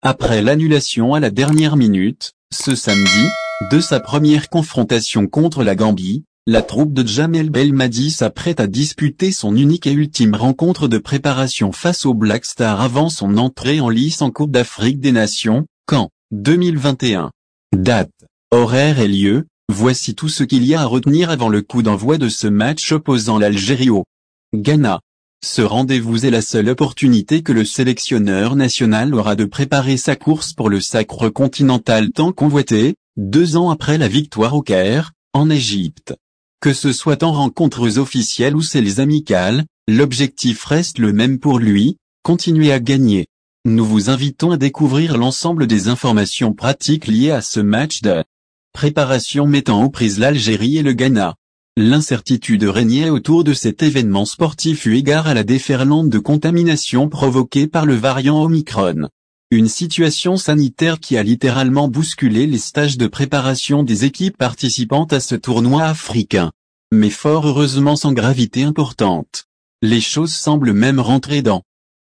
Après l'annulation à la dernière minute, ce samedi, de sa première confrontation contre la Gambie, la troupe de Jamel Belmadi s'apprête à disputer son unique et ultime rencontre de préparation face au Black Star avant son entrée en lice en Coupe d'Afrique des Nations, quand 2021. Date, horaire et lieu, voici tout ce qu'il y a à retenir avant le coup d'envoi de ce match opposant l'Algérie au Ghana. Ce rendez-vous est la seule opportunité que le sélectionneur national aura de préparer sa course pour le sacre continental tant convoité, deux ans après la victoire au Caire, en Égypte. Que ce soit en rencontres officielles ou celles amicales, l'objectif reste le même pour lui, continuer à gagner. Nous vous invitons à découvrir l'ensemble des informations pratiques liées à ce match de préparation mettant aux prises l'Algérie et le Ghana. L'incertitude régnait autour de cet événement sportif eu égard à la déferlante de contamination provoquée par le variant Omicron. Une situation sanitaire qui a littéralement bousculé les stages de préparation des équipes participantes à ce tournoi africain. Mais fort heureusement sans gravité importante. Les choses semblent même rentrer dans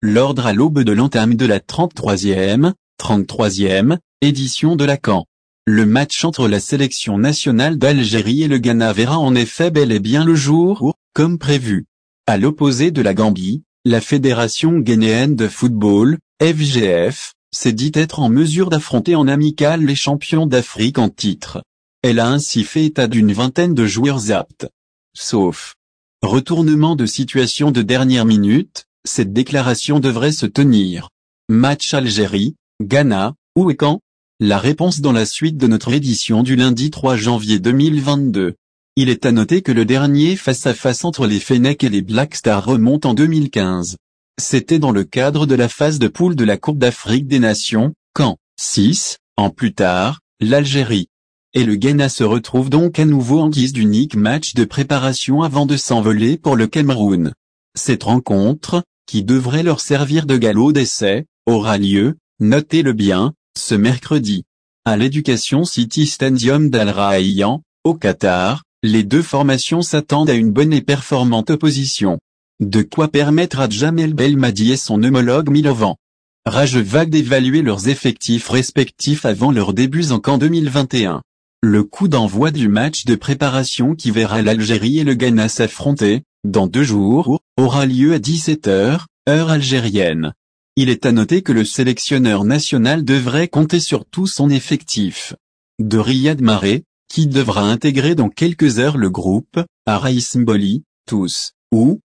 l'ordre à l'aube de l'entame de la 33e, 33e, édition de Lacan. Le match entre la sélection nationale d'Algérie et le Ghana verra en effet bel et bien le jour où, comme prévu, à l'opposé de la Gambie, la Fédération guinéenne de football, FGF s'est dit être en mesure d'affronter en amical les champions d'Afrique en titre. Elle a ainsi fait état d'une vingtaine de joueurs aptes. Sauf retournement de situation de dernière minute, cette déclaration devrait se tenir. Match Algérie, Ghana, où et quand La réponse dans la suite de notre édition du lundi 3 janvier 2022. Il est à noter que le dernier face-à-face entre les Fennecs et les Black Stars remonte en 2015. C'était dans le cadre de la phase de poule de la Coupe d'Afrique des Nations, quand, 6 ans plus tard, l'Algérie et le Ghana se retrouvent donc à nouveau en guise d'unique match de préparation avant de s'envoler pour le Cameroun. Cette rencontre, qui devrait leur servir de galop d'essai, aura lieu, notez-le bien, ce mercredi. À l'Education City Stadium d'Al Rayan, au Qatar, les deux formations s'attendent à une bonne et performante opposition. De quoi permettre à Jamel Belmadi et son homologue Milovan Rage vague d'évaluer leurs effectifs respectifs avant leurs débuts en camp 2021. Le coup d'envoi du match de préparation qui verra l'Algérie et le Ghana s'affronter, dans deux jours, aura lieu à 17h, heure algérienne. Il est à noter que le sélectionneur national devrait compter sur tout son effectif. De Riyad Maré, qui devra intégrer dans quelques heures le groupe, à Raïs Mboli, tous, ou,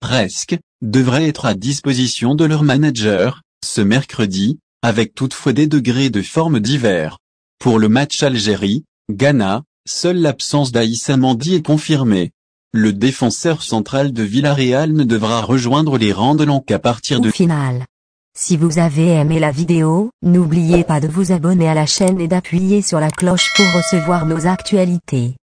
Presque devraient être à disposition de leur manager, ce mercredi, avec toutefois des degrés de forme divers. Pour le match Algérie-Ghana, seule l'absence d'Aïssa Mandi est confirmée. Le défenseur central de Villarreal ne devra rejoindre les rangs de l'an qu'à partir de finale. Si vous avez aimé la vidéo, n'oubliez pas de vous abonner à la chaîne et d'appuyer sur la cloche pour recevoir nos actualités.